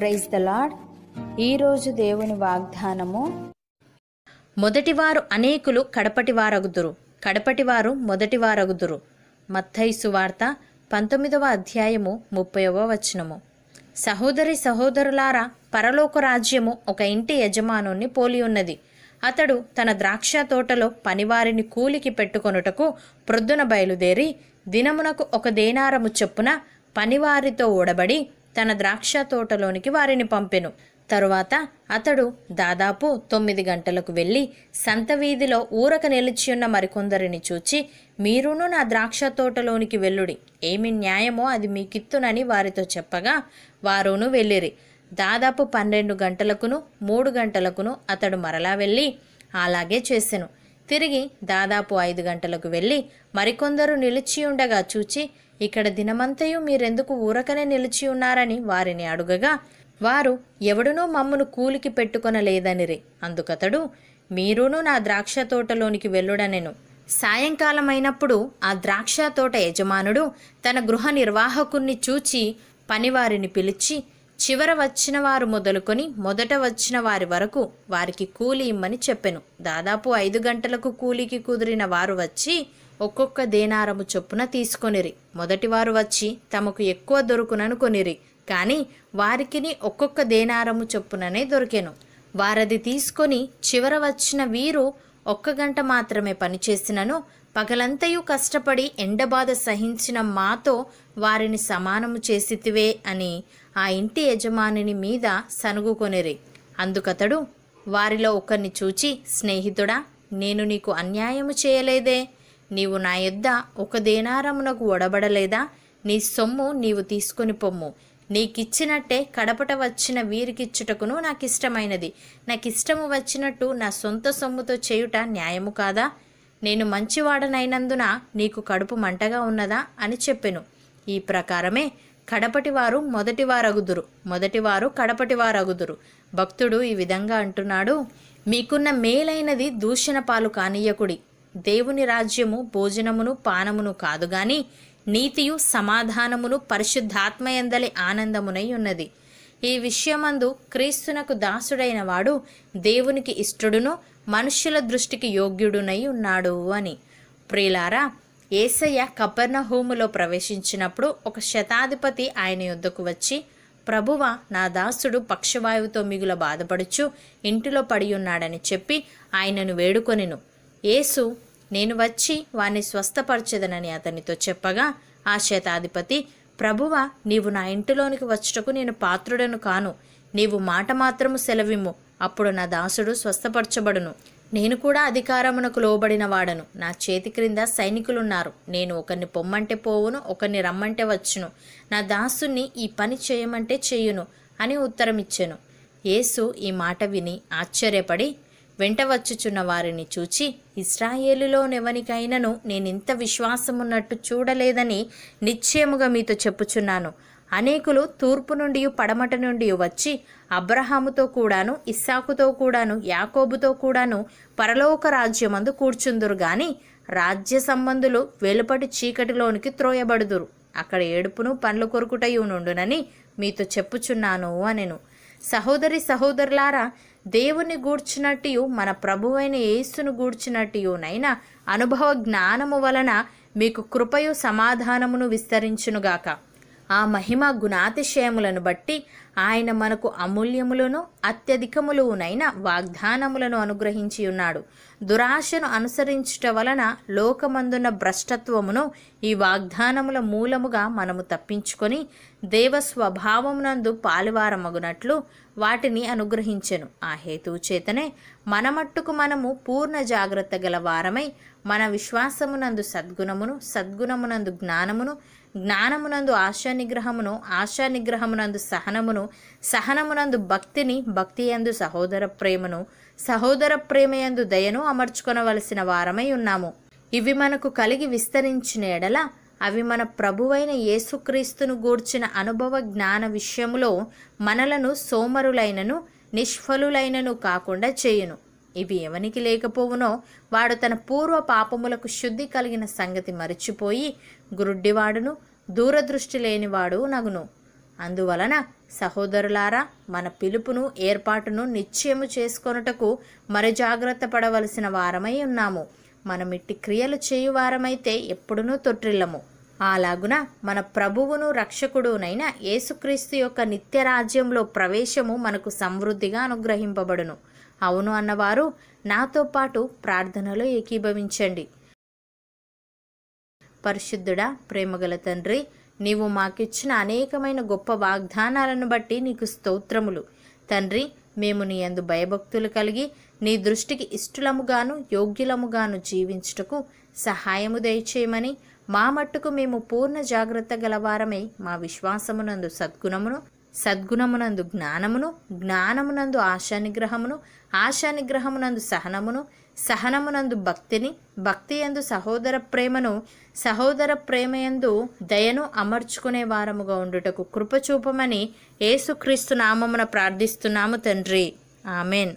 praise the lord ఈరోజు దేవుని వాగ్దానము మొదటివారు అనేకులు కడపటివారగుదురు కడపటివారు మొదటివారగుదురు మత్తైసు వార్త పంతొమ్మిదవ అధ్యాయము ముప్పైవ వచనము సహోదరి సహోదరులారా పరలోక రాజ్యము ఒక ఇంటి యజమానుని పోలి ఉన్నది అతడు తన ద్రాక్ష తోటలో పనివారిని కూలికి పెట్టుకొనుటకు ప్రొద్దున బయలుదేరి దినమునకు ఒక దేనారము చొప్పున పనివారితో ఓడబడి తన ద్రాక్ష తోటలోనికి వారిని పంపెను తరువాత అతడు దాదాపు తొమ్మిది గంటలకు వెళ్ళి సంత వీధిలో ఊరక నిలిచియున్న మరికొందరిని చూచి మీరును నా ద్రాక్ష తోటలోనికి వెళ్ళుడి ఏమి న్యాయమో అది మీకిత్తునని వారితో చెప్పగా వారును వెళ్ళిరి దాదాపు పన్నెండు గంటలకును మూడు గంటలకును అతడు మరలా వెళ్ళి అలాగే చేశాను తిరిగి దాదాపు ఐదు గంటలకు వెళ్ళి మరికొందరు నిలిచి ఉండగా చూచి ఇక్కడ దినమంతయు మీరెందుకు ఊరకనే నిలిచి ఉన్నారని వారిని అడుగగా వారు ఎవడునూ మమ్మను కూలికి పెట్టుకొనలేదనిరే అందుకతడు మీరును నా ద్రాక్ష తోటలోనికి వెళ్ళుడనెను సాయంకాలమైనప్పుడు ఆ ద్రాక్ష తోట యజమానుడు తన గృహ నిర్వాహకుణ్ణి చూచి పనివారిని పిలిచి చివర వచ్చిన వారు మొదలుకొని మొదట వచ్చిన వారి వరకు వారికి కూలి ఇమ్మని చెప్పెను దాదాపు ఐదు గంటలకు కూలికి కుదిరిన వారు వచ్చి ఒక్కొక్క దేనారము చొప్పున తీసుకొనిరి మొదటివారు వచ్చి తమకు ఎక్కువ దొరుకునను కొనిరి కానీ వారికిని ఒక్కొక్క దేనారము చొప్పుననే దొరికెను వారది తీసుకొని చివర వచ్చిన వీరు ఒక్క గంట మాత్రమే పనిచేసినను పగలంతయు కష్టపడి ఎండబాధ సహించిన మాతో వారిని సమానము చేసితివే అని ఆ ఇంటి యజమానిని మీద సనుగుకొనిరి అందుకతడు వారిలో ఒకరిని చూచి స్నేహితుడా నేను నీకు అన్యాయము చేయలేదే నీవు నా యొద్ద ఒక దేనారమునకు ఒడబడలేదా నీ సొమ్ము నీవు తీసుకొని పొమ్ము నీకిచ్చినట్టే కడపట వచ్చిన వీరికిచ్చుటకును నాకు ఇష్టమైనది నాకు ఇష్టము వచ్చినట్టు నా సొంత సొమ్ముతో చేయుట న్యాయము కాదా నేను మంచివాడనైనందున నీకు కడుపు మంటగా ఉన్నదా అని చెప్పెను ఈ ప్రకారమే కడపటివారు మొదటివారగుదురు మొదటివారు కడపటివారగుదురు భక్తుడు ఈ విధంగా అంటున్నాడు మీకున్న మేలైనది దూషణ పాలు కానీయకుడి దేవుని రాజ్యము భోజనమును పానమును కాదు గాని నీతియు సమాధానమును పరిశుద్ధాత్మయందలి ఆనందమునై ఉన్నది ఈ విషయమందు క్రీస్తునకు దాసుడైన వాడు దేవునికి ఇష్టడును మనుష్యుల దృష్టికి యోగ్యుడునై ఉన్నాడు అని ప్రియులారా ఏసయ్య కపర్ణహూములో ప్రవేశించినప్పుడు ఒక శతాధిపతి ఆయన యుద్ధకు వచ్చి ప్రభువ నా దాసుడు పక్షవాయువుతో మిగుల బాధపడుచు ఇంటిలో పడి ఉన్నాడని చెప్పి ఆయనను వేడుకొనిను ఏసు నేను వచ్చి వాణ్ణి స్వస్థపరచదనని అతనితో చెప్పగా ఆ శతాధిపతి ప్రభువ నీవు నా ఇంటిలోనికి వచ్చుటకు నేను పాత్రుడను కాను నీవు మాట మాత్రము సెలవిమ్ము అప్పుడు నా దాసుడు స్వస్థపరచబడును నేను కూడా అధికారమునకు లోబడిన వాడను నా చేతి క్రింద సైనికులున్నారు నేను ఒకరిని పొమ్మంటే పోవును ఒకరిని రమ్మంటే వచ్చును నా దాసుని ఈ పని చేయమంటే చేయును అని ఉత్తరమిచ్చాను యేసు ఈ మాట విని ఆశ్చర్యపడి వెంట వచ్చుచున్న వారిని చూచి ఇస్రాయేలులోనెవనికైనను నేనింత విశ్వాసమున్నట్టు చూడలేదని నిశ్చయముగా మీతో చెప్పుచున్నాను అనేకులు తూర్పు నుండి పడమట నుండి వచ్చి అబ్రహాముతో కూడాను ఇస్సాకుతో కూడాను యాకోబుతో కూడాను పరలోక రాజ్యమందు కూర్చుందురు గాని రాజ్య సంబంధులు వెలుపటి చీకటిలోనికి త్రోయబడుదురు అక్కడ ఏడుపును పండ్లు కొరుకుటయునుండునని మీతో చెప్పుచున్నాను అనెను సహోదరి సహోదరులారా దేవుని గూర్చినట్టు మన ప్రభువైన యేసును గూర్చినట్టునైనా అనుభవ జ్ఞానము వలన మీకు కృపయు సమాధానమును విస్తరించునుగాక ఆ మహిమ గుణాతిశయములను బట్టి ఆయన మనకు అమూల్యములను అత్యధికములునైన వాగ్దానములను అనుగ్రహించి ఉన్నాడు దురాశను అనుసరించుట వలన లోకమందున్న భ్రష్టత్వమును ఈ వాగ్దానముల మూలముగా మనము తప్పించుకొని దేవ పాలువారమగునట్లు వాటిని అనుగ్రహించెను ఆ హేతువు చేతనే మన మట్టుకు మనము పూర్ణ జాగ్రత్త గల వారమై మన విశ్వాసమునందు సద్గుణమును సద్గుణమునందు జ్ఞానమును జ్ఞానమునందు ఆశా నిగ్రహమును ఆశా నిగ్రహమునందు సహనమును సహనమునందు భక్తిని భక్తి ఎందు సహోదర ప్రేమను సహోదర ప్రేమయందు దయను అమర్చుకొనవలసిన వారమై ఉన్నాము ఇవి మనకు కలిగి విస్తరించిన ఎడల అవి మన ప్రభువైన యేసుక్రీస్తును గూర్చిన అనుభవ జ్ఞాన విషయములో మనలను సోమరులైనను నిష్ఫలులైనను కాకుండా చేయును ఇవి ఎవనికి లేకపోవునో వాడు తన పూర్వ పాపములకు శుద్ధి కలిగిన సంగతి మరిచిపోయి గురుడ్డివాడును దూరదృష్టి లేనివాడు నగును అందువలన సహోదరులారా మన పిలుపును ఏర్పాటును నిశ్చయము చేసుకొనుటకు మరి జాగ్రత్త పడవలసిన వారమై ఉన్నాము మనమిట్టి క్రియలు చేయువారమైతే ఎప్పుడునూ తొట్టిల్లము అలాగున మన ప్రభువును రక్షకుడునైన యేసుక్రీస్తు యొక్క నిత్య రాజ్యంలో ప్రవేశము మనకు సమృద్ధిగా అనుగ్రహింపబడును అవును అన్నవారు నాతో పాటు ప్రార్థనలో ఏకీభవించండి పరిశుద్ధుడా ప్రేమగల తండ్రి నీవు మాకిచ్చిన అనేకమైన గొప్ప వాగ్దానాలను బట్టి నీకు స్తోత్రములు తండ్రి మేము నీ అందు భయభక్తులు కలిగి నీ దృష్టికి ఇష్టలముగాను యోగ్యులముగాను జీవించుటకు సహాయము దయచేయమని మా మట్టుకు మేము పూర్ణ జాగ్రత్త గలవారమై మా విశ్వాసమునందు సద్గుణమును సద్గుణమునందు జ్ఞానమును జ్ఞానమునందు ఆశానిగ్రహమును ఆశానిగ్రహమునందు సహనమును సహనమునందు భక్తిని భక్తి ఎందు సహోదర ప్రేమను సహోదర ప్రేమయందు దయను అమర్చుకునే వారముగా ఉండుటకు కృపచూపమని ఏసుక్రీస్తు నామమున ప్రార్థిస్తున్నాము తండ్రి ఆమెన్